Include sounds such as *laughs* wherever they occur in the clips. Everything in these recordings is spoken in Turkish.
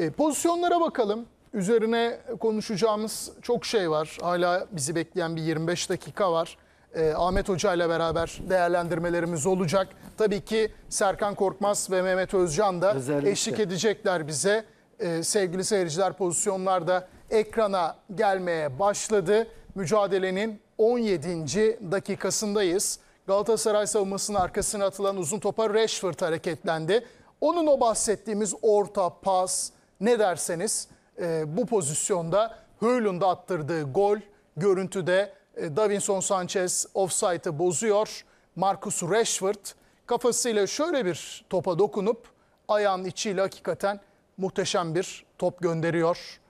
E, pozisyonlara bakalım. Üzerine konuşacağımız çok şey var. Hala bizi bekleyen bir 25 dakika var. E, Ahmet Hoca ile beraber değerlendirmelerimiz olacak. Tabii ki Serkan Korkmaz ve Mehmet Özcan da Özellikle. eşlik edecekler bize. E, sevgili seyirciler pozisyonlarda ekrana gelmeye başladı. Mücadelenin 17. dakikasındayız. Galatasaray savunmasının arkasına atılan uzun topa Rashford hareketlendi. Onun o bahsettiğimiz orta, pas, ne derseniz e, bu pozisyonda Höylund'a attırdığı gol görüntüde e, Davinson Sanchez offside'ı bozuyor. Marcus Rashford kafasıyla şöyle bir topa dokunup ayağın içiyle hakikaten muhteşem bir top gönderiyor.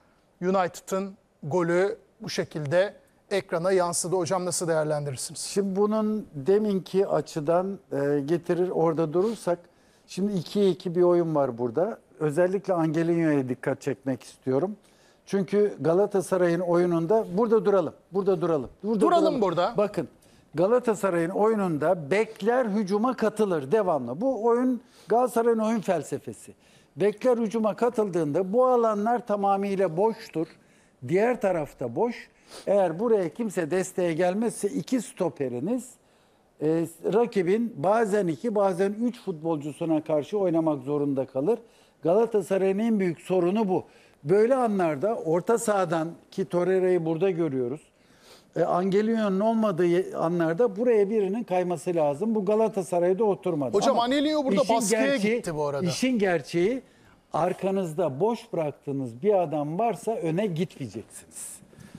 United'ın golü bu şekilde ekrana yansıdı. Hocam nasıl değerlendirirsiniz? Şimdi bunun deminki açıdan e, getirir orada durursak şimdi 2-2 bir oyun var burada özellikle Angelino'ya dikkat çekmek istiyorum. Çünkü Galatasaray'ın oyununda burada duralım. Burada duralım. Burada duralım, duralım burada. Bakın Galatasaray'ın oyununda bekler hücuma katılır devamlı. Bu oyun Galatasaray'ın oyun felsefesi. Bekler hücuma katıldığında bu alanlar tamamıyla boştur. Diğer tarafta boş. Eğer buraya kimse desteğe gelmezse iki stoperiniz e, rakibin bazen iki bazen üç futbolcusuna karşı oynamak zorunda kalır. Galatasaray'ın en büyük sorunu bu. Böyle anlarda orta sahadan ki Torreira'yı burada görüyoruz. E, Angelino'nun olmadığı anlarda buraya birinin kayması lazım. Bu Galatasaray'da oturmadı. Hocam Angelino Anelino burada baskıya gerçeği, gitti bu arada. İşin gerçeği arkanızda boş bıraktığınız bir adam varsa öne gitmeyeceksiniz.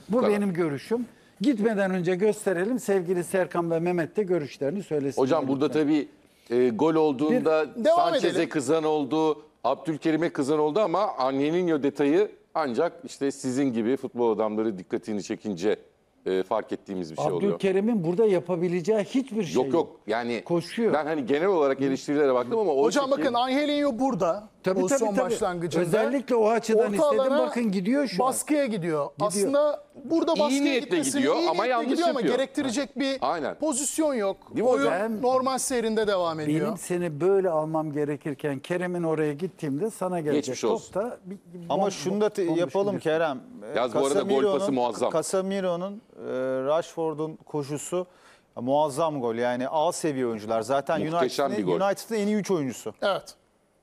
Bu tamam. benim görüşüm. Gitmeden önce gösterelim. Sevgili Serkan ve Mehmet de görüşlerini söylesin. Hocam burada tabii e, gol olduğunda Sanchez'e kızan oldu. Abdülkerim'e kızan oldu ama Anneninho detayı ancak işte sizin gibi futbol adamları dikkatini çekince e, fark ettiğimiz bir şey oluyor. Abdülkerim'in burada yapabileceği hiçbir şey yok. Yok yok yani Koşuyor. ben hani genel olarak eleştirilere baktım ama Hocam şekil- bakın Angelinho burada tabii, pozisyon tabii, tabii. başlangıcında. Özellikle o açıdan istedim bakın gidiyor şu Baskıya gidiyor. gidiyor. Aslında burada iyi baskıya gitmesini gidiyor, iyi ama yanlış gidiyor ama gerektirecek ha. bir Aynen. pozisyon yok. Değil Oyun ben, normal seyrinde devam ediyor. Benim seni böyle almam gerekirken Kerem'in oraya gittiğimde sana gelecek Geçmiş olsun. da. Bir, bir, ama şunu da yapalım gibi. Kerem. Yaz bu arada gol pası muazzam. Casemiro'nun, e, Rashford'un koşusu. E, muazzam gol yani A seviye oyuncular. Zaten Muhteşem United'ın United en iyi 3 oyuncusu. Evet.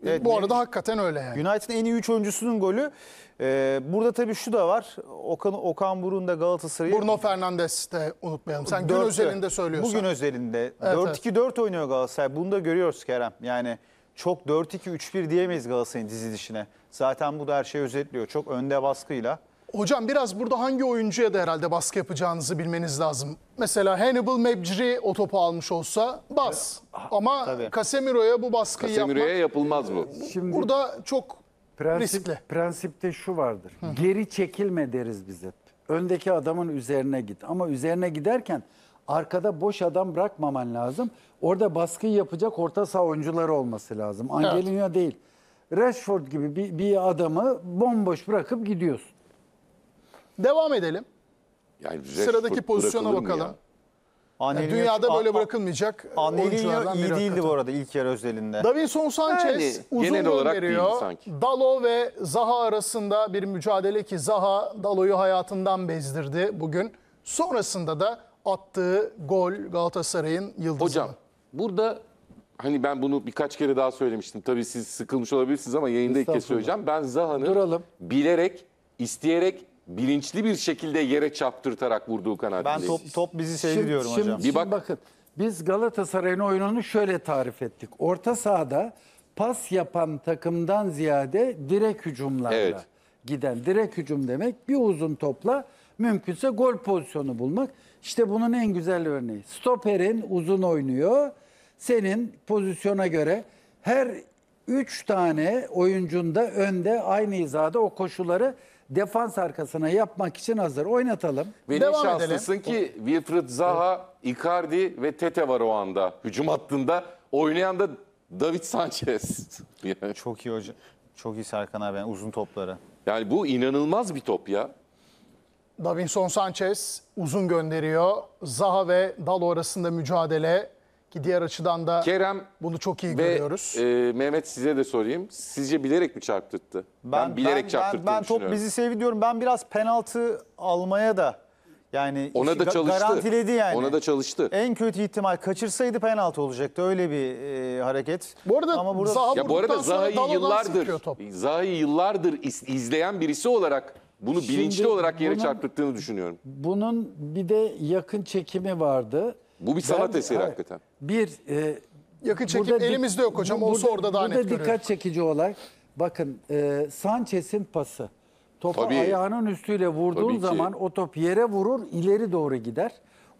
Evet, Bu arada hakikaten öyle yani. United'ın en iyi 3 oyuncusunun golü. Ee, burada tabii şu da var. Okan, Okan Burun da Galatasaray'ı... Bruno Fernandes de unutmayalım. Sen gün özelinde söylüyorsun. Bugün özelinde. Evet, 4-2-4 evet. oynuyor Galatasaray. Bunu da görüyoruz Kerem. Yani çok 4-2-3-1 diyemeyiz Galatasaray'ın dizi Zaten bu da her şeyi özetliyor. Çok önde baskıyla. Hocam biraz burada hangi oyuncuya da herhalde baskı yapacağınızı bilmeniz lazım. Mesela Hannibal Mebcri o topu almış olsa bas. Ama Casemiro'ya bu baskıyı Casemiro'ya yapılmaz bu. Şimdi burada çok prensip, riskli. prensipte şu vardır. Geri çekilme deriz biz hep. Öndeki adamın üzerine git. Ama üzerine giderken arkada boş adam bırakmaman lazım. Orada baskıyı yapacak orta saha oyuncuları olması lazım. Angelina değil. Rashford gibi bir, bir adamı bomboş bırakıp gidiyorsun. Devam edelim. Yani Sıradaki pozisyona bakalım. Yani Anelino, dünyada böyle bırakılmayacak e, oyunculardan iyi biri değildi bu arada ilk yarı özelinde. Davinson Sanchez yani, uzun olarak veriyor. Sanki. Dalo ve Zaha arasında bir mücadele ki Zaha Dalo'yu hayatından bezdirdi bugün. Sonrasında da attığı gol Galatasaray'ın yıldızı. Hocam burada hani ben bunu birkaç kere daha söylemiştim. Tabii siz sıkılmış olabilirsiniz ama yayında ilk kez söyleyeceğim. Ben Zaha'nın bilerek, isteyerek bilinçli bir şekilde yere çaptırtarak vurduğu kanaatindeyim. Ben top, top bizi sevdi şey hocam. Şimdi, bir bak bakın biz Galatasaray'ın oyununu şöyle tarif ettik. Orta sahada pas yapan takımdan ziyade direk hücumlarla Evet. giden. Direk hücum demek bir uzun topla mümkünse gol pozisyonu bulmak. İşte bunun en güzel örneği. Stoperin uzun oynuyor. Senin pozisyona göre her 3 tane oyuncunda önde aynı hizada o koşuları defans arkasına yapmak için hazır. Oynatalım. Benim Devam şanslısın edelim. ki Wilfried Zaha, Icardi ve Tete var o anda. Hücum hattında oynayan da David Sanchez. *laughs* Çok iyi hocam, Çok iyi Serkan abi uzun topları. yani bu inanılmaz bir top ya. Davinson Sanchez uzun gönderiyor. Zaha ve Dalo arasında mücadele. Ki diğer açıdan da Kerem bunu çok iyi ve görüyoruz. e, Mehmet size de sorayım. Sizce bilerek mi çarptırttı? Ben, bilerek çarptırttığını Ben, ben top bizi sevi diyorum. Ben biraz penaltı almaya da yani Ona da çalıştı. garantiledi yani. Ona da çalıştı. en kötü ihtimal kaçırsaydı penaltı olacaktı. Öyle bir e, hareket. Bu arada burada Zaha Ya bu arada Vurduktan Zaha'yı yıllardır sekiyor yıllardır iz- izleyen birisi olarak bunu Şimdi bilinçli olarak yere bunun- çarptırttığını düşünüyorum. Bunun bir de yakın çekimi vardı. Bu bir sanat eseri hayır. hakikaten. Bir e, Yakın çekim burada elimizde yok hocam. Bu- Olsa orada daha net Burada dikkat çekici olay. Bakın e, Sanchez'in pası. Topa Tabii. ayağının üstüyle Tabii vurduğun ki. zaman o top yere vurur, ileri doğru gider.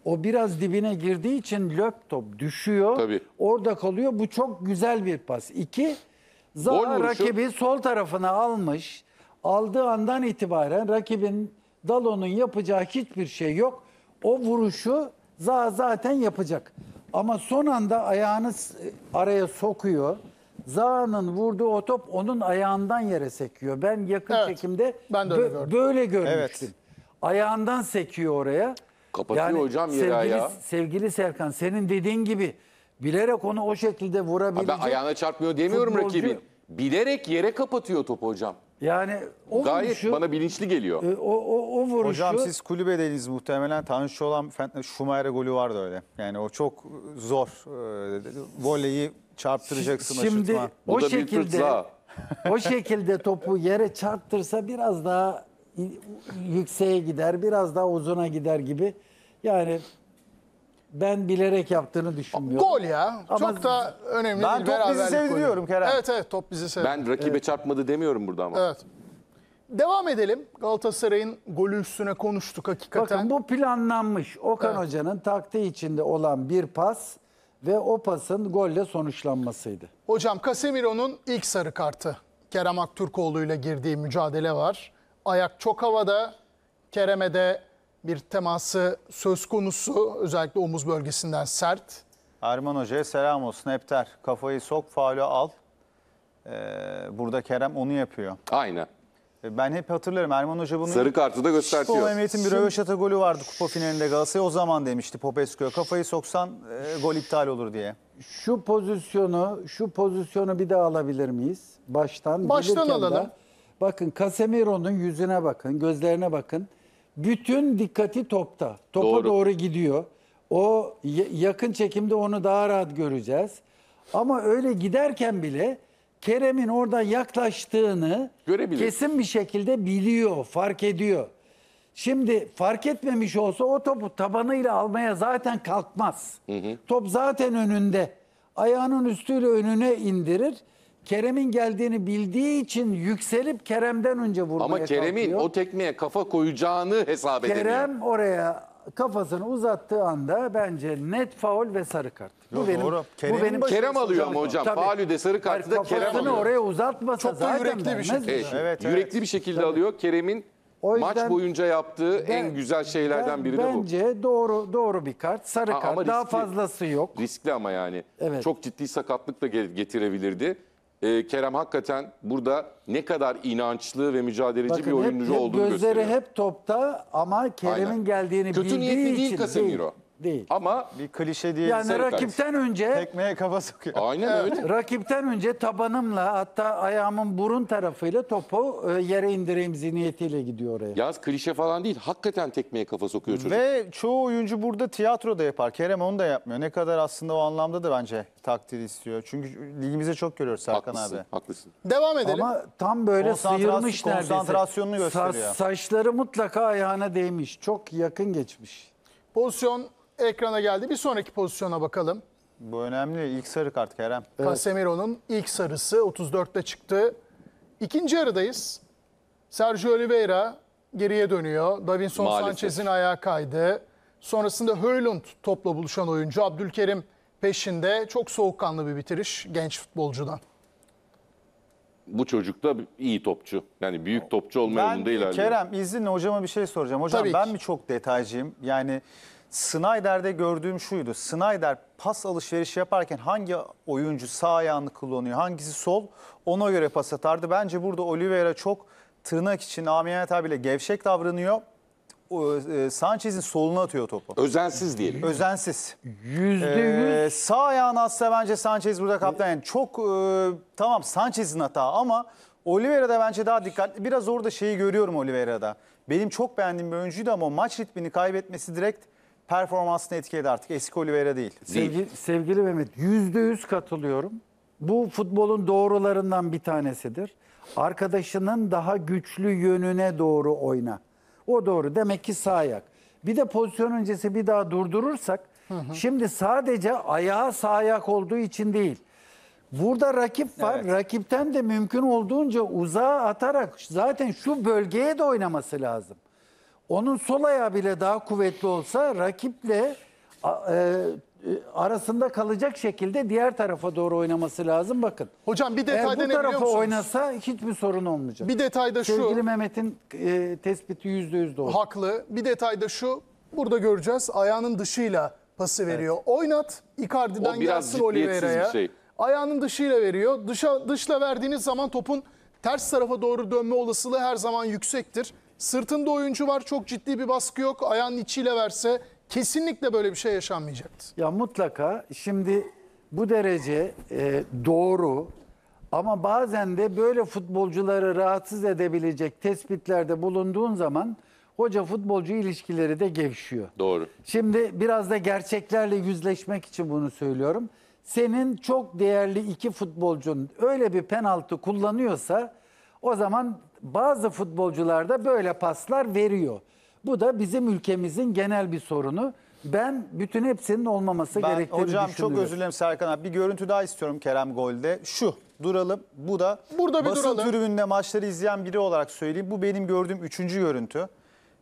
O biraz dibine girdiği için löp top düşüyor. Tabii. Orada kalıyor. Bu çok güzel bir pas. İki, Zaha vuruşu. rakibi sol tarafına almış. Aldığı andan itibaren rakibin Dalon'un yapacağı hiçbir şey yok. O vuruşu za zaten yapacak. Ama son anda ayağını araya sokuyor. Zaha'nın vurduğu o top onun ayağından yere sekiyor. Ben yakın evet, çekimde ben de gördüm. böyle görmüştüm. Evet. Ayağından sekiyor oraya. Kapatıyor yani hocam yere sevgili, Sevgili Serkan senin dediğin gibi bilerek onu o şekilde vurabilecek. Ha ben ayağına çarpmıyor demiyorum futbolcu. rakibin. Bilerek yere kapatıyor topu hocam. Yani o Gayet vuruşu, bana bilinçli geliyor. E, o, o, o vuruşu... Hocam siz kulübedeydiniz muhtemelen. Tanju olan Schumacher golü vardı öyle. Yani o çok zor. E, voleyi çarptıracaksın Şimdi, o, o şekilde o şekilde topu yere çarptırsa biraz daha yükseğe gider, biraz daha uzuna gider gibi. Yani ben bilerek yaptığını düşünmüyorum. Gol ya. Ama Çok da önemli ben değil. top bizi seviyorum Kerem. Evet evet top bizi sevdi. Ben rakibe çarpmadı demiyorum burada ama. Evet. Devam edelim. Galatasaray'ın golü üstüne konuştuk hakikaten. Bakın bu planlanmış. Okan Evet. Hoca'nın taktiği içinde olan bir pas ve o pasın golle sonuçlanmasıydı. Hocam Casemiro'nun ilk sarı kartı. Kerem Aktürkoğlu ile girdiği mücadele var. Ayak çok havada. Kerem'e de bir teması söz konusu. Özellikle omuz bölgesinden sert. Erman Hoca'ya selam olsun. Epter kafayı sok, faulü al. Ee, burada Kerem onu yapıyor. Aynen. Ee, ben hep hatırlarım Erman Hoca bunu... Sarı kartı da göstertiyor. Futbol Mehmet'in bir röveşata golü vardı kupa finalinde Galatasaray. O zaman demişti Popescu'ya kafayı soksan e, gol iptal olur diye. Şu pozisyonu, şu pozisyonu bir daha alabilir miyiz? Baştan. Baştan alalım. bakın Casemiro'nun yüzüne bakın, gözlerine bakın bütün dikkati topta. Topa doğru, doğru gidiyor. O yakın çekimde onu daha rahat göreceğiz. Ama öyle giderken bile Kerem'in oradan yaklaştığını kesin bir şekilde biliyor, fark ediyor. Şimdi fark etmemiş olsa o topu tabanıyla almaya zaten kalkmaz. Hı hı. Top zaten önünde. Ayağının üstüyle önüne indirir. Kerem'in geldiğini bildiği için yükselip Kerem'den önce vurmaya Ama Kerem'in o tekmeye kafa koyacağını hesap edemiyor. Kerem oraya kafasını uzattığı anda bence net faul ve sarı kart. Yok, bu benim, bu benim Kerem alıyor ama hocam. Tabii. Faulü de sarı kartı da Hayır, Kerem kafasını oraya uzatmasa Çok zaten yürekli bir şekilde. Evet, evet. Yürekli bir şekilde alıyor. Kerem'in maç boyunca yaptığı Ben- en güzel şeylerden Ben- biri de bu. Bence doğru doğru bir kart. Sarı Ha, ama kart. Daha fazlası yok. Riskli ama yani. Evet. Çok ciddi sakatlık da ge- getirebilirdi e, Kerem hakikaten burada ne kadar inançlı ve mücadeleci Bakın bir oyuncu hep, olduğunu gözleri gösteriyor. Gözleri hep topta ama Kerem'in geldiğini Kötü bildiği niyetli değil Casemiro. Değil değil. Ama Bir klişe değil. Yani Sarı rakipten önce Tekmeye kafa sokuyor. aynen öyle. rakipten önce tabanımla hatta ayağımın burun tarafıyla topu e, yere indireyim zihniyetiyle gidiyor oraya. Yaz klişe falan değil. Hakikaten tekmeye kafa sokuyor çocuk. Ve çoğu oyuncu burada tiyatro da yapar. Kerem onu da yapmıyor. Ne kadar aslında o anlamda da bence takdiri istiyor. Çünkü ligimize çok görüyoruz Serkan haklısın, abi. haklısın. Devam edelim. Ama tam böyle Konsantrasyon- sıyırmış neredeyse. konsantrasyonunu Sa- gösteriyor. saçları mutlaka ayağına değmiş. Çok yakın geçmiş. Pozisyon ekrana geldi. Bir sonraki pozisyona bakalım. Bu önemli. İlk sarı kart Kerem. Evet. Casemiro'nun ilk sarısı 34'te çıktı. İkinci aradayız. Sergio Oliveira geriye dönüyor. Davinson Sanchez'in ayağı kaydı. Sonrasında Höylund topla buluşan oyuncu. Abdülkerim peşinde. Çok soğukkanlı bir bitiriş genç futbolcudan. Bu çocuk da iyi topçu. Yani büyük topçu olma ben, yolunda ilerliyor. Kerem izinle hocama bir şey soracağım. Hocam Tabii ben ki. mi çok detaycıyım? Yani Snyder'de gördüğüm şuydu. Snyder pas alışverişi yaparken hangi oyuncu sağ ayağını kullanıyor, hangisi sol ona göre pas atardı. Bence burada Oliveira çok tırnak için amiyane tabirle gevşek davranıyor. E, Sanchez'in soluna atıyor topu. Özensiz diyelim. Özensiz. Yüzde ee, Sağ ayağını atsa bence Sanchez burada kaptan. Yani çok e, tamam Sanchez'in hata ama Oliveira'da bence daha dikkatli. Biraz orada şeyi görüyorum Oliveira'da. Benim çok beğendiğim bir oyuncuydu ama maç ritmini kaybetmesi direkt performansını etkiledi artık. Eski Oliveira değil. Sevgili, sevgili Mehmet yüz katılıyorum. Bu futbolun doğrularından bir tanesidir. Arkadaşının daha güçlü yönüne doğru oyna. O doğru. Demek ki sağ ayak. Bir de pozisyon öncesi bir daha durdurursak hı. şimdi sadece ayağı sağ ayak olduğu için değil. Burada rakip var. Evet. Rakipten de mümkün olduğunca uzağa atarak zaten şu bölgeye de oynaması lazım. Onun sol ayağı bile daha kuvvetli olsa rakiple e, e, arasında kalacak şekilde diğer tarafa doğru oynaması lazım bakın. Hocam bir detay Eğer bu tarafa musunuz? oynasa hiçbir sorun olmayacak. Bir detay da şu. Sevgili Mehmet'in e, tespiti %100 doğru. Haklı. Bir detay da şu. Burada göreceğiz ayağının dışıyla pası veriyor. Evet. Oynat Icardi'den gelsin Oliveira'ya. Şey. Ayağının dışıyla veriyor. Dışa, dışla verdiğiniz zaman topun ters tarafa doğru dönme olasılığı her zaman yüksektir. Sırtında oyuncu var çok ciddi bir baskı yok. Ayağın içiyle verse kesinlikle böyle bir şey yaşanmayacaktı. Ya mutlaka şimdi bu derece e, doğru ama bazen de böyle futbolcuları rahatsız edebilecek tespitlerde bulunduğun zaman hoca futbolcu ilişkileri de gevşiyor. Doğru. Şimdi biraz da gerçeklerle yüzleşmek için bunu söylüyorum. Senin çok değerli iki futbolcun öyle bir penaltı kullanıyorsa o zaman bazı futbolcular da böyle paslar veriyor. Bu da bizim ülkemizin genel bir sorunu. Ben bütün hepsinin olmaması ben, gerektiğini hocam, düşünüyorum. Hocam çok özür dilerim Serkan abi. Bir görüntü daha istiyorum Kerem Gol'de. Şu duralım. Bu da Burada bir basın duralım. tribünde maçları izleyen biri olarak söyleyeyim. Bu benim gördüğüm üçüncü görüntü.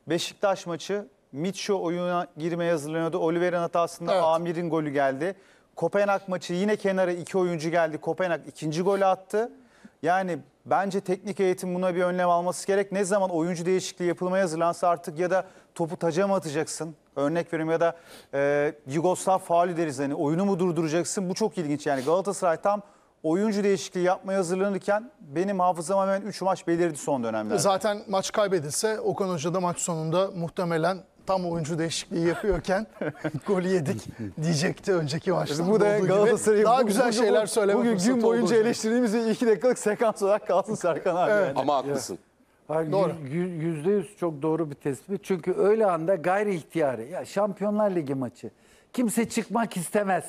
Beşiktaş maçı Mitcho oyuna girmeye hazırlanıyordu. Oliver'in hatasında evet. Amir'in golü geldi. Kopenhag maçı yine kenara iki oyuncu geldi. Kopenhag ikinci golü attı. Yani bence teknik eğitim buna bir önlem alması gerek. Ne zaman oyuncu değişikliği yapılmaya hazırlansa artık ya da topu taca mı atacaksın? Örnek veriyorum ya da e, Yugoslav faali deriz hani oyunu mu durduracaksın? Bu çok ilginç yani Galatasaray tam oyuncu değişikliği yapmaya hazırlanırken benim hafızama hemen 3 maç belirdi son dönemde Zaten maç kaybedilse Okan Hoca da maç sonunda muhtemelen tam oyuncu değişikliği yapıyorken *laughs* gol yedik diyecekti önceki maçta. Bu da Galatasaray'ın daha güzel şeyler söyleme Bugün gün boyunca eleştirdiğimiz bir iki dakikalık sekans olarak kalsın Serkan abi. Evet. Ama haklısın. Hayır, doğru. Yüzde yüz çok doğru bir tespit. Çünkü öyle anda gayri ihtiyarı. Ya Şampiyonlar Ligi maçı. Kimse çıkmak istemez.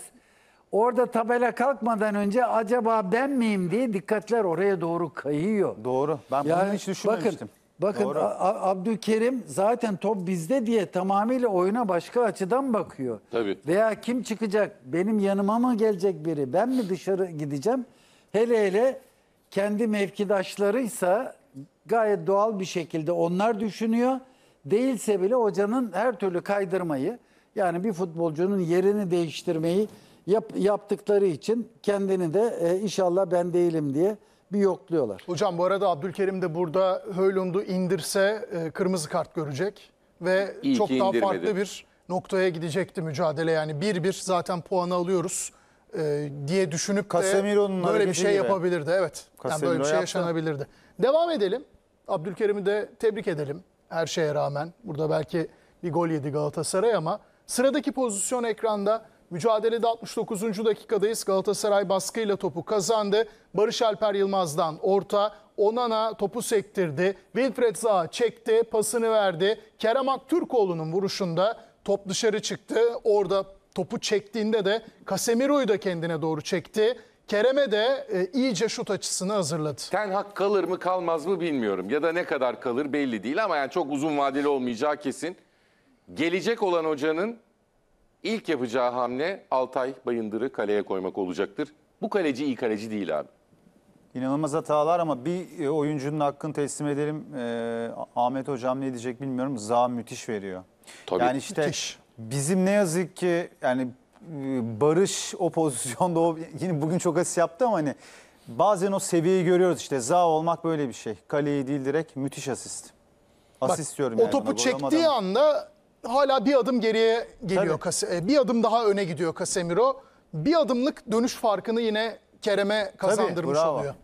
Orada tabela kalkmadan önce acaba ben miyim diye dikkatler oraya doğru kayıyor. Doğru. Ben yani, bunu hiç düşünmemiştim. Bakın Bakın Doğru. Abdülkerim zaten top bizde diye tamamıyla oyuna başka açıdan bakıyor. Tabii. Veya kim çıkacak? Benim yanıma mı gelecek biri? Ben mi dışarı gideceğim? Hele hele kendi mevkidaşlarıysa gayet doğal bir şekilde onlar düşünüyor. Değilse bile hocanın her türlü kaydırmayı yani bir futbolcunun yerini değiştirmeyi yap, yaptıkları için kendini de e, inşallah ben değilim diye bir yokluyorlar. Hocam bu arada Abdülkerim de burada Höylund'u indirse e, kırmızı kart görecek ve İyi çok daha indirmedi. farklı bir noktaya gidecekti mücadele. Yani 1-1 zaten puanı alıyoruz e, diye düşünüp de böyle bir şey yapabilirdi. Evet. Yani böyle bir şey yaşanabilirdi. Devam edelim. Abdülkerim'i de tebrik edelim her şeye rağmen. Burada belki bir gol yedi Galatasaray ama sıradaki pozisyon ekranda Mücadelede 69. dakikadayız. Galatasaray baskıyla topu kazandı. Barış Alper Yılmaz'dan orta. Onana topu sektirdi. Wilfred Zaha çekti, pasını verdi. Kerem Aktürkoğlu'nun vuruşunda top dışarı çıktı. Orada topu çektiğinde de Casemiro'yu da kendine doğru çekti. Kerem'e de e, iyice şut açısını hazırladı. Ten hak kalır mı kalmaz mı bilmiyorum. Ya da ne kadar kalır belli değil ama yani çok uzun vadeli olmayacağı kesin. Gelecek olan hocanın İlk yapacağı hamle Altay Bayındır'ı kaleye koymak olacaktır. Bu kaleci iyi kaleci değil abi. İnanılmaz hatalar ama bir e, oyuncunun hakkını teslim edelim. E, Ahmet Hocam ne diyecek bilmiyorum. Za müthiş veriyor. Tabii. Yani işte müthiş. bizim ne yazık ki yani e, Barış o pozisyonda o, yine bugün çok asist yaptı ama hani bazen o seviyeyi görüyoruz işte. Za olmak böyle bir şey. Kaleyi değil direkt müthiş asist. Asist Bak, diyorum. O yani topu çektiği anda hala bir adım geriye geliyor. Kase, e, bir adım daha öne gidiyor Casemiro. Bir adımlık dönüş farkını yine Kerem'e kazandırmış Tabii, bravo. oluyor.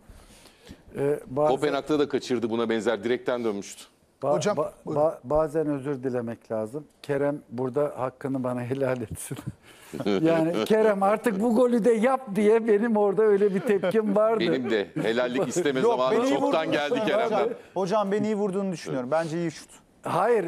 Ee, bazen, Kopenhag'da da kaçırdı buna benzer direkten dönmüştü. Ba Hocam ba ba bazen özür dilemek lazım. Kerem burada hakkını bana *laughs* helal etsin. *laughs* yani Kerem artık bu golü de yap diye benim orada öyle bir tepkim vardı. Benim de helallik isteme zamanı çoktan vurdum. geldi Kerem'den. Hocam, hocam ben iyi vurduğunu düşünüyorum. Bence iyi şut. Hayır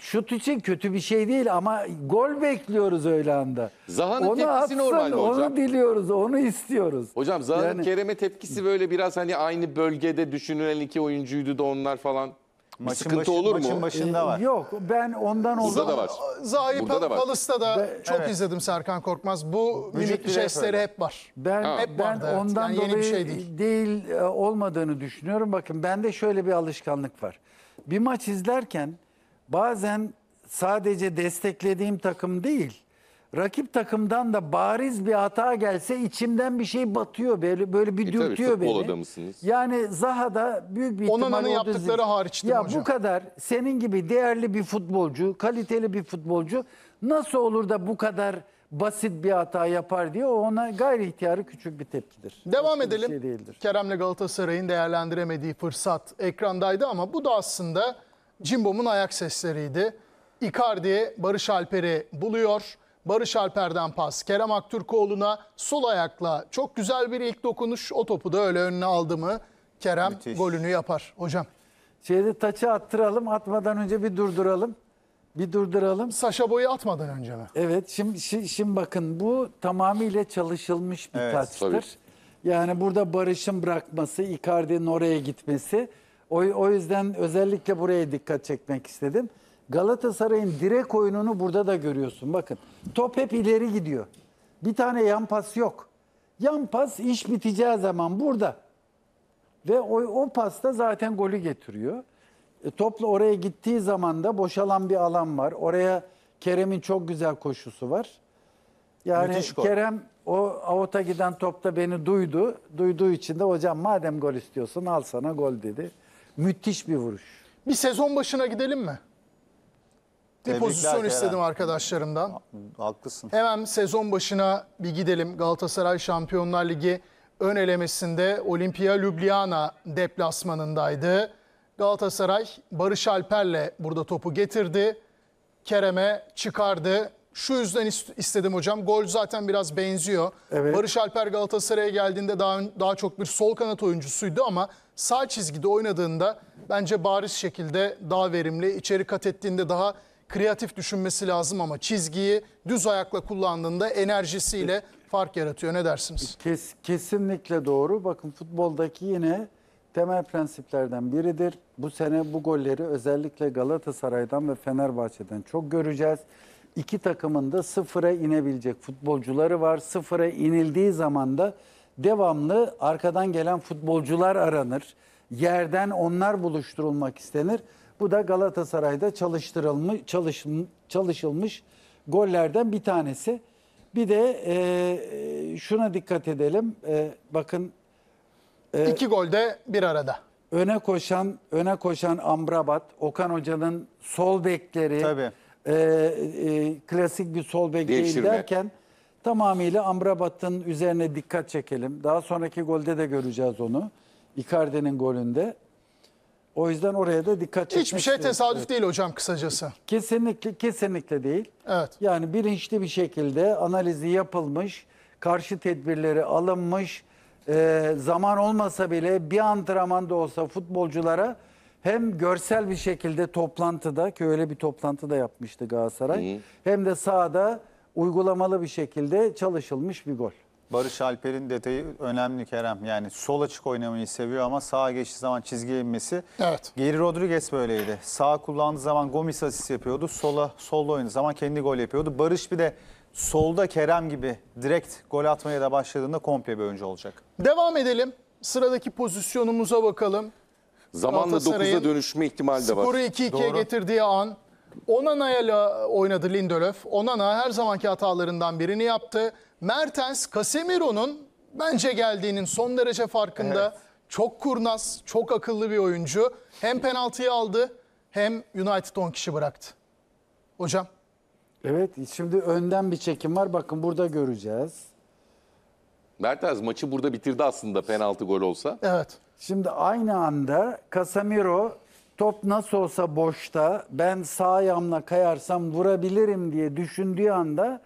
şut için kötü bir şey değil ama gol bekliyoruz öyle anda. Zaha'nın onu tepkisi atsın, normal mi hocam? Onu diliyoruz, onu istiyoruz. Hocam Zaha'nın yani... Kerem'e tepkisi böyle biraz hani aynı bölgede düşünülen iki oyuncuydu da onlar falan. Maçın sıkıntı başı, olur mu? Maçın başında ee, var. Yok ben ondan Burada da var. Zahip Burada da var. çok evet. izledim Serkan Korkmaz. Bu Vücut mimik jestleri hep var. Ben Ha. Hep ben vardı, evet. ondan Yani dolayı bir şey değil, değil. E, olmadığını düşünüyorum. Bakın bende şöyle bir alışkanlık var. Bir maç izlerken bazen sadece desteklediğim takım değil, rakip takımdan da bariz bir hata gelse içimden bir şey batıyor böyle böyle bir e dürtüyor tabii, futbol beni. adamısınız. Yani Zaha da büyük bir Onun ihtimal Onun yaptıkları hariç Ya hocam. bu kadar senin gibi değerli bir futbolcu, kaliteli bir futbolcu nasıl olur da bu kadar basit bir hata yapar diye o ona gayri ihtiyarı küçük bir tepkidir. Devam Başka edelim. Şey değildir. Kerem'le Galatasaray'ın değerlendiremediği fırsat ekrandaydı ama bu da aslında Cimbom'un ayak sesleriydi. Icardi Barış Alper'i buluyor. Barış Alper'den pas Kerem Aktürkoğlu'na sol ayakla çok güzel bir ilk dokunuş. O topu da öyle önüne aldı mı Kerem Müthiş. golünü yapar hocam. Şeyde taçı attıralım atmadan önce bir durduralım. Bir durduralım. Saşa boyu atmadan önce mi? Evet şimdi, şimdi, bakın bu tamamıyla çalışılmış bir evet, taçtır. Tabii. Yani burada Barış'ın bırakması, Icardi'nin oraya gitmesi. O, o yüzden özellikle buraya dikkat çekmek istedim. Galatasaray'ın direk oyununu burada da görüyorsun. Bakın top hep ileri gidiyor. Bir tane yan pas yok. Yan pas iş biteceği zaman burada. Ve o, o pas da zaten golü getiriyor. E, topla oraya gittiği zaman da boşalan bir alan var. Oraya Kerem'in çok güzel koşusu var. Yani Kerem o avuta giden topta beni duydu. Duyduğu için de hocam madem gol istiyorsun al sana gol dedi. Müthiş bir vuruş. Bir sezon başına gidelim mi? bir pozisyon istedim arkadaşlarımdan. Haklısın. Hemen sezon başına bir gidelim. Galatasaray Şampiyonlar Ligi ön elemesinde Olimpia Ljubljana deplasmanındaydı. Galatasaray Barış Alper'le burada topu getirdi. Kerem'e çıkardı. Şu yüzden istedim hocam. Gol zaten biraz benziyor. Evet. Barış Alper Galatasaray'a geldiğinde daha daha çok bir sol kanat oyuncusuydu ama sağ çizgide oynadığında bence bariz şekilde daha verimli, içeri kat ettiğinde daha kreatif düşünmesi lazım ama çizgiyi düz ayakla kullandığında enerjisiyle fark yaratıyor. Ne dersiniz? Kes, kesinlikle doğru. Bakın futboldaki yine temel prensiplerden biridir. Bu sene bu golleri özellikle Galatasaray'dan ve Fenerbahçe'den çok göreceğiz. İki takımın da sıfıra inebilecek futbolcuları var. Sıfıra inildiği zaman da devamlı arkadan gelen futbolcular aranır. Yerden onlar buluşturulmak istenir. Bu da Galatasaray'da çalıştırılmış, çalışm, çalışılmış gollerden bir tanesi. Bir de e, şuna dikkat edelim. E, bakın e, İki golde bir arada. öne koşan öne koşan Amrabat, Okan Hoca'nın sol bekleri. Tabii. e, e, klasik bir sol bek değil derken tamamıyla Amrabat'ın üzerine dikkat çekelim. Daha sonraki golde de göreceğiz onu. Icardi'nin golünde. O yüzden oraya da dikkat çekmek Hiçbir şey istiyorum. tesadüf değil hocam kısacası. Kesinlikle kesinlikle değil. Evet. Yani bilinçli bir şekilde analizi yapılmış, karşı tedbirleri alınmış, e, zaman olmasa bile bir antrenman olsa futbolculara hem görsel bir şekilde toplantıda ki öyle bir toplantı da yapmıştı Galatasaray. Hem de sahada uygulamalı bir şekilde çalışılmış bir gol. Barış Alper'in detayı önemli Kerem. Yani sol açık oynamayı seviyor ama sağa geçtiği zaman çizgiye inmesi. Evet. Geri Rodriguez böyleydi. Sağ kullandığı zaman Gomis asist yapıyordu. Sola solda oynadığı zaman kendi gol yapıyordu. Barış bir de solda Kerem gibi direkt gol atmaya da başladığında komple bir oyuncu olacak. Devam edelim. Sıradaki pozisyonumuza bakalım. Zamanla 9'a dönüşme ihtimali de var. Skoru 2-2'ye getirdiği an Onana'yla oynadı Lindelöf. Onana her zamanki hatalarından birini yaptı. Mertens Casemiro'nun bence geldiğinin son derece farkında. Evet. Çok kurnaz, çok akıllı bir oyuncu. Hem penaltıyı aldı hem United 10 kişi bıraktı. Hocam. Evet şimdi önden bir çekim var. Bakın burada göreceğiz. Mertens maçı burada bitirdi aslında penaltı gol olsa. Evet. Şimdi aynı anda Casemiro top nasıl olsa boşta ben sağ ayağımla kayarsam vurabilirim diye düşündüğü anda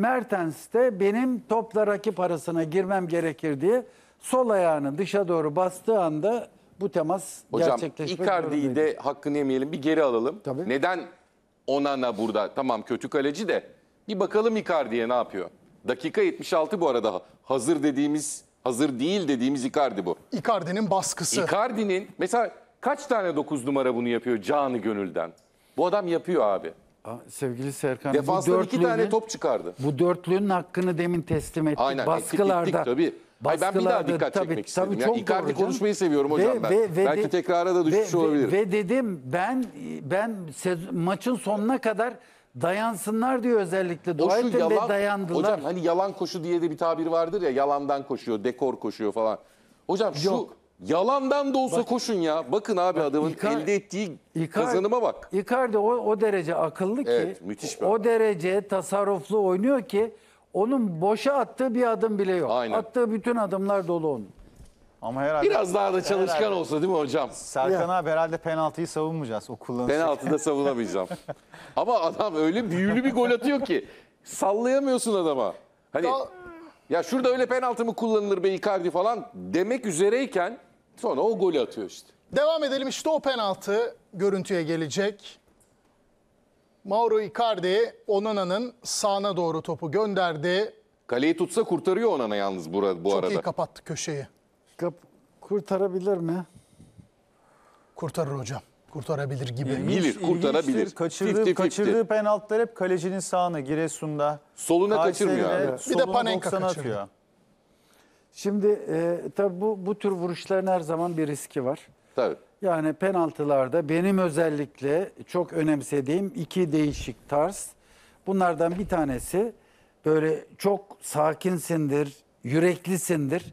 Mertens'te benim topla rakip arasına girmem gerekir diye sol ayağını dışa doğru bastığı anda bu temas Hocam gerçekleşmek Icardi'yi de hakkını yemeyelim bir geri alalım. Tabii. Neden Onana burada? Tamam kötü kaleci de bir bakalım Icardi'ye ne yapıyor? Dakika 76 bu arada hazır dediğimiz hazır değil dediğimiz Icardi bu. Icardi'nin baskısı. Icardi'nin mesela kaç tane 9 numara bunu yapıyor canı gönülden? Bu adam yapıyor abi. Sevgili Serkan Defanstan bu iki tane top çıkardı. Bu dörtlünün hakkını demin teslim ettik. Aynen, baskılarda. Ettik, ettik, tabii. Hayır, ben bir daha dikkat tabii, çekmek tabii, istedim. Tabii, yani Icardi konuşmayı seviyorum hocam ve, ben. Ve, ve, Belki de, tekrara da düşüş ve, olabilirim. Ve, ve dedim ben ben maçın sonuna kadar dayansınlar diyor özellikle. Dua ettim ve dayandılar. Hocam hani yalan koşu diye de bir tabir vardır ya yalandan koşuyor, dekor koşuyor falan. Hocam şu Yalandan da olsa bak, koşun ya. Bakın abi bak, adamın Icar, elde ettiği Icar, kazanıma bak. Icardi o, o derece akıllı ki, evet, müthiş o, o derece tasarruflu oynuyor ki onun boşa attığı bir adım bile yok. Aynen. Attığı bütün adımlar dolu onun. Ama herhalde biraz daha da çalışkan herhalde. olsa değil mi hocam? Serkan ya. abi herhalde penaltıyı savunmayacağız. O Penaltıda savunamayacağım. *laughs* Ama adam öyle büyülü bir gol atıyor ki sallayamıyorsun adama. Hani ya şurada öyle penaltı mı kullanılır be Icardi falan demek üzereyken Sonra o golü atıyor işte. Devam edelim işte o penaltı görüntüye gelecek. Mauro Icardi Onana'nın sağına doğru topu gönderdi. Kaleyi tutsa kurtarıyor Onana yalnız bu, bu Çok arada. iyi kapattı köşeyi. Kap- Kurtarabilir mi? Kurtarır hocam. Kurtarabilir gibi. İlginç, Bilir, kurtarabilir. Kaçırdığı, Fifty fifty. kaçırdığı penaltılar hep kalecinin sağına, Giresun'da. Soluna kaçırmıyor abi. Bir de Panenka 90 atıyor. Şimdi e, tabii bu, bu tür vuruşların her zaman bir riski var. Tabii. Yani penaltılarda benim özellikle çok önemsediğim iki değişik tarz. Bunlardan bir tanesi böyle çok sakinsindir, yüreklisindir.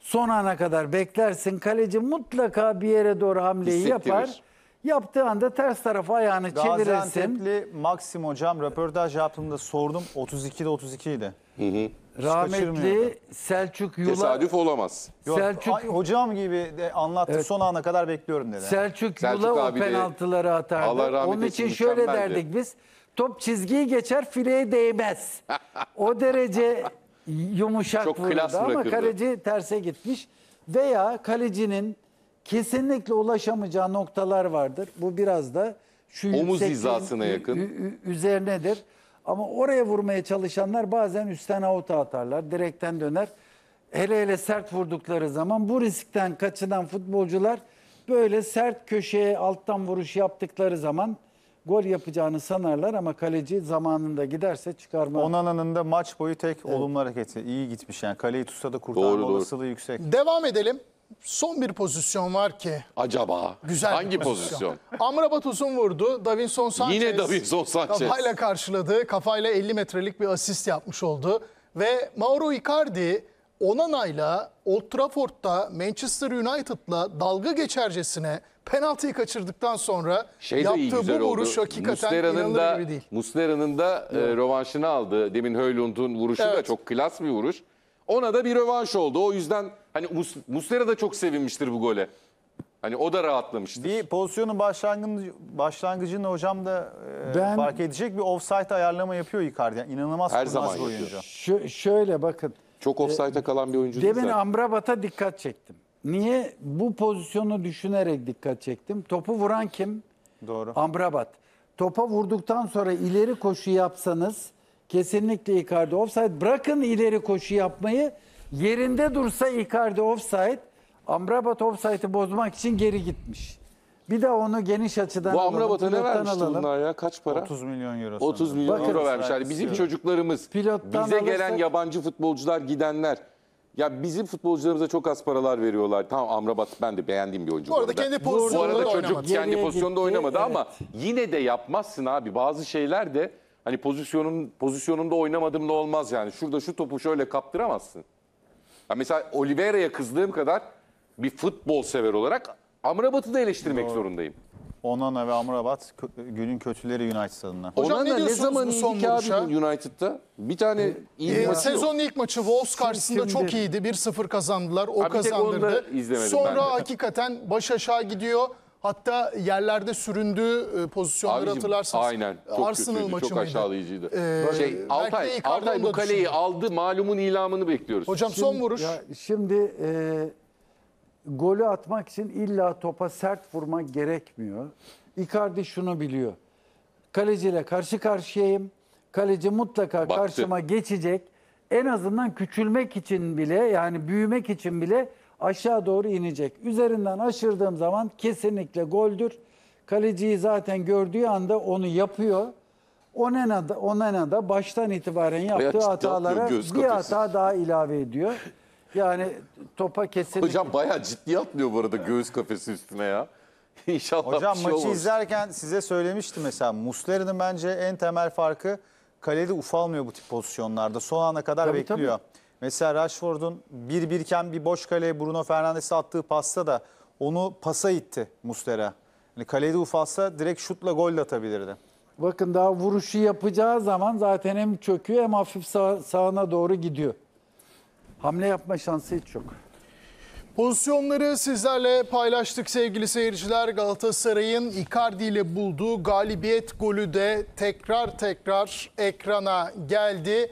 Son ana kadar beklersin kaleci mutlaka bir yere doğru hamleyi yapar. Yaptığı anda ters tarafa ayağını çevirirsin. Gaziantep'li Maxim hocam röportaj yaptığımda sordum 32'de 32 idi. Hı hı. Rahmetli Selçuk Yula Tesadüf olamaz. Selçuk ay- hocam gibi de anlattı Evet. son ana kadar bekliyorum dedi. Selçuk Selçuk Yula o penaltıları atardı. Allah rahmet Onun için etsin, şöyle mükemmeldi. derdik biz. Top çizgiyi geçer fileye değmez. *laughs* O derece yumuşak Çok vurdu klas ama bırakırdı. kaleci terse gitmiş. Veya kalecinin kesinlikle ulaşamayacağı noktalar vardır. Bu biraz da şu Omuz yüksekliğin hizasına yakın. ü- üzerinedir. Ama oraya vurmaya çalışanlar bazen üstten avuta atarlar. Direkten döner. Hele hele sert vurdukları zaman bu riskten kaçınan futbolcular böyle sert köşeye alttan vuruş yaptıkları zaman gol yapacağını sanarlar ama kaleci zamanında giderse çıkarmaz. Onana'nın da maç boyu tek olumlu hareketi. iyi gitmiş yani. Kaleyi tutsa da kurtarma Doğru, doğru. olasılığı yüksek. Devam edelim son bir pozisyon var ki. Acaba güzel hangi bir pozisyon? Amrabat uzun vurdu. Davinson Sanchez. Yine Davinson Sanchez. Kafayla karşıladı. Kafayla 50 metrelik bir asist yapmış oldu. Ve Mauro Icardi Onana'yla Old Trafford'da Manchester United'la dalga geçercesine penaltıyı kaçırdıktan sonra şey yaptığı bu vuruş oldu. hakikaten Muslera'nın inanılır da, gibi değil. Muslera'nın da e, rövanşını aldı. Demin Höylund'un vuruşu evet. da çok klas bir vuruş. Ona da bir rövanş oldu. O yüzden hani Mus Muslera da çok sevinmiştir bu gole. Hani o da rahatlamıştır. Bir pozisyonun başlangıcı, başlangıcını hocam da e, ben, fark edecek bir offside ayarlama yapıyor Icardi. Yani inanılmaz Her zaman bir oyuncu. Ş şöyle bakın. Çok e, offside'a e, kalan bir oyuncu değil Demin Amrabat'a dikkat çektim. Niye? Bu pozisyonu düşünerek dikkat çektim. Topu vuran kim? Doğru. Amrabat. Topa vurduktan sonra ileri koşu yapsanız Kesinlikle Icardi offside. Bırakın ileri koşu yapmayı. Yerinde dursa Icardi offside. Amrabat offside'ı bozmak için geri gitmiş. Bir de onu geniş açıdan Bu Amrabat'a ne vermişti bunlar ya? Kaç para? 30 milyon euro. 30 milyon Bakın, euro Yani Bizim çocuklarımız, Pilottan bize alırsak... gelen yabancı futbolcular, gidenler. Ya bizim futbolcularımıza çok az paralar veriyorlar. Tamam Amrabat ben de beğendiğim bir oyuncu. Bu arada kendi pozisyonunda Bu arada çocuk oynamadı. kendi Geriye pozisyonda oynamadı evet. ama yine de yapmazsın abi. Bazı şeyler de Hani pozisyonun pozisyonunda oynamadım da olmaz yani. Şurada şu topu şöyle kaptıramazsın. Ya mesela Oliveira'ya kızdığım kadar bir futbol sever olarak Amrabat'ı da eleştirmek Doğru. zorundayım. Onana ve Amrabat günün kötüleri United adına. Hocam Onana ne ne, zaman son iyiydi ki abi United'da? Bir tane e, iyi bir Ee, maçı yok. ilk maçı Wolves karşısında çok iyiydi. 1-0 kazandılar. O Ha, kazandırdı. Sonra hakikaten baş aşağı gidiyor. Hatta yerlerde süründüğü e, pozisyonları Abicim, hatırlarsınız. Aynen. E, çok Arsenal kötüydü, maçı çok mıydı? aşağılayıcıydı. Ee, şey, Altay, Altay bu kaleyi düşün. aldı, malumun ilamını bekliyoruz. Hocam şimdi, son vuruş. Ya, şimdi e, golü atmak için illa topa sert vurmak gerekmiyor. Icardi şunu biliyor. Kaleciyle karşı karşıyayım. Kaleci mutlaka Baktı. karşıma geçecek. En azından küçülmek için bile yani büyümek için bile aşağı doğru inecek. Üzerinden aşırdığım zaman kesinlikle goldür. Kaleciyi zaten gördüğü anda onu yapıyor. Onena da, Onena da baştan itibaren yaptığı hatalara atmıyor, bir kafesi. hata daha ilave ediyor. Yani topa kesinlikle... Hocam bayağı ciddi atmıyor bu arada göğüs kafesi üstüne ya. *laughs* İnşallah Hocam şey maçı olur. izlerken size söylemiştim mesela Musleri'nin bence en temel farkı kalede ufalmıyor bu tip pozisyonlarda. Son ana kadar tabii, bekliyor. Tabii. Mesela Rashford'un 1-1 iken bir boş kaleye Bruno Fernandes'e attığı pasta da onu pasa itti Mustera. Yani kalede ufalsa direkt şutla gol de atabilirdi. Bakın daha vuruşu yapacağı zaman zaten hem çöküyor hem hafif sağ, sağına doğru gidiyor. Hamle yapma şansı hiç yok. Pozisyonları sizlerle paylaştık sevgili seyirciler. Galatasaray'ın Icardi ile bulduğu galibiyet golü de tekrar tekrar ekrana geldi.